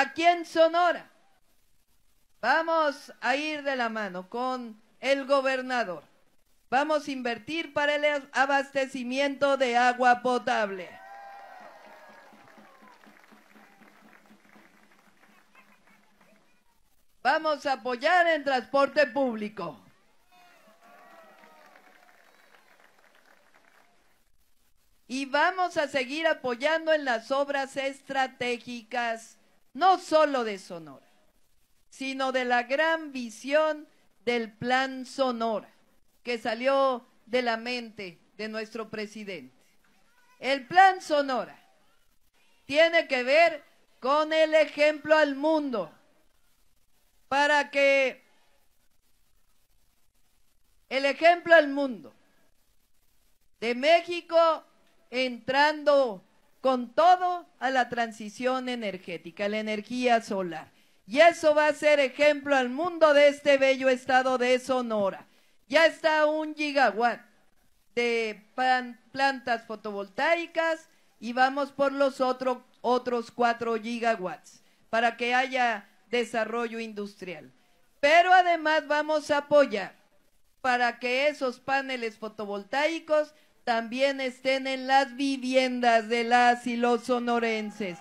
aquí en Sonora. Vamos a ir de la mano con el gobernador. Vamos a invertir para el abastecimiento de agua potable. Vamos a apoyar en transporte público. Y vamos a seguir apoyando en las obras estratégicas no solo de Sonora, sino de la gran visión del plan Sonora que salió de la mente de nuestro presidente. El plan Sonora tiene que ver con el ejemplo al mundo para que el ejemplo al mundo de México entrando con todo a la transición energética, la energía solar. Y eso va a ser ejemplo al mundo de este bello estado de Sonora. Ya está un gigawatt de plantas fotovoltaicas y vamos por los otros cuatro gigawatts para que haya desarrollo industrial. Pero además vamos a apoyar para que esos paneles fotovoltaicos también estén en las viviendas de las y los sonorenses.